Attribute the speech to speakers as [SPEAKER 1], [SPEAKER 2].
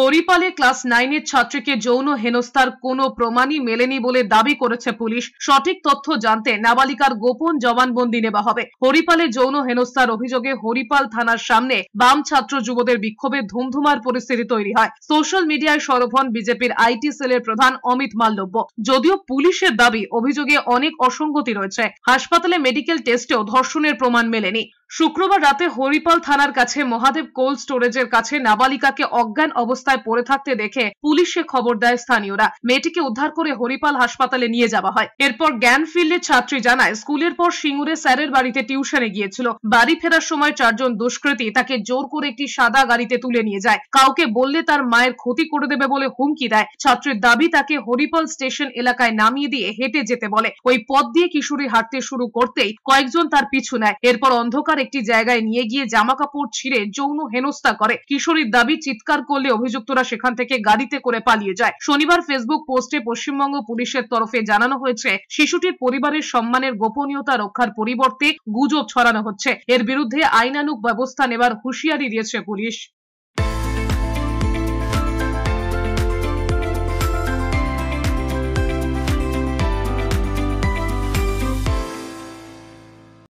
[SPEAKER 1] হরিপালে class নাইনের ছাত্রীকে যৌন হেনস্থার কোনো প্রমাণই মেলেনি বলে দাবি করেছে পুলিশ সঠিক তথ্য জানতে নাবালিকার গোপন জবানবন্দি নেওয়া হবে হরিপালে যৌন হেনস্থার অভিযোগে হরিপাল থানার সামনে বাম ছাত্র যুবদের বিক্ষোভে ধুমধুমার পরিস্থিতি তৈরি হয় সোশ্যাল মিডিয়ায় সরভন বিজেপির আইটি সেলের প্রধান অমিত মাল্লব্য যদিও পুলিশের দাবি অভিযোগে অনেক অসঙ্গতি রয়েছে হাসপাতালে মেডিকেল টেস্টেও ধর্ষণের প্রমাণ মেলেনি শুক্রবার রাতে হরিপাল থানার কাছে মহাদেব কোল্ড স্টোরেজের কাছে নাবালিকাকে অজ্ঞান অবস্থায় পড়ে থাকতে দেখে পুলিশে খবর দেয় স্থানীয়রা মেয়েটিকে উদ্ধার করে হরিপাল হাসপাতালে নিয়ে যাওয়া হয় এরপর জ্ঞান ফিল্ডের ছাত্রী জানায় স্কুলের পর সিঙ্গুরে স্যারের বাড়িতে টিউশনে গিয়েছিল বাড়ি ফেরার সময় চারজন দুষ্কৃতী তাকে জোর করে একটি সাদা গাড়িতে তুলে নিয়ে যায় কাউকে বললে তার মায়ের ক্ষতি করে দেবে বলে হুমকি দেয় ছাত্রীর দাবি তাকে হরিপাল স্টেশন এলাকায় নামিয়ে দিয়ে হেঁটে যেতে বলে ওই পথ দিয়ে কিশোরী হাঁটতে শুরু করতেই কয়েকজন তার পিছু নেয় এরপর অন্ধকারে একটি জায়গায় নিয়ে গিয়ে জামা কাপড় ছিঁড়ে যৌন হেনস্থা করে কিশোরীর দাবি চিৎকার করলে অভিযুক্তরা সেখান থেকে গাড়িতে করে পালিয়ে যায় শনিবার ফেসবুক পোস্টে পশ্চিমবঙ্গ পুলিশের তরফে জানানো হয়েছে শিশুটির পরিবারের সম্মানের গোপনীয়তা রক্ষার পরিবর্তে গুজব ছড়ানো হচ্ছে এর বিরুদ্ধে আইনানুক ব্যবস্থা নেবার হুঁশিয়ারি দিয়েছে পুলিশ